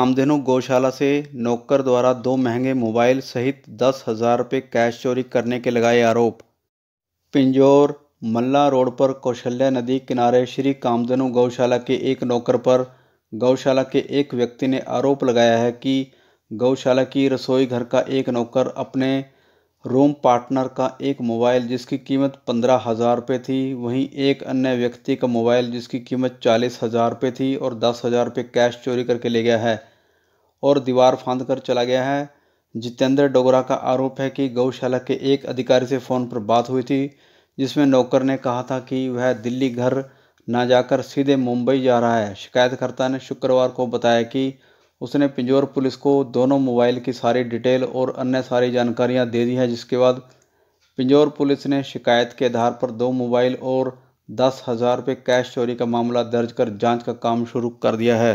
कामधेनु गौशाला से नौकर द्वारा दो महंगे मोबाइल सहित दस हजार रुपये कैश चोरी करने के लगाए आरोप पिंजौर मल्ला रोड पर कौशल्या नदी किनारे श्री कामधेनु गौशाला के एक नौकर पर गौशाला के एक व्यक्ति ने आरोप लगाया है कि गौशाला की रसोई घर का एक नौकर अपने रोम पार्टनर का एक मोबाइल जिसकी कीमत पंद्रह हज़ार रुपये थी वहीं एक अन्य व्यक्ति का मोबाइल जिसकी कीमत चालीस हज़ार रुपये थी और दस हज़ार रुपये कैश चोरी करके ले गया है और दीवार फांद कर चला गया है जितेंद्र डोगरा का आरोप है कि गौशाला के एक अधिकारी से फ़ोन पर बात हुई थी जिसमें नौकर ने कहा था कि वह दिल्ली घर ना जाकर सीधे मुंबई जा रहा है शिकायतकर्ता ने शुक्रवार को बताया कि उसने पिंजौर पुलिस को दोनों मोबाइल की सारी डिटेल और अन्य सारी जानकारियां दे दी हैं जिसके बाद पिंजौर पुलिस ने शिकायत के आधार पर दो मोबाइल और दस हज़ार रुपये कैश चोरी का मामला दर्ज कर जांच का काम शुरू कर दिया है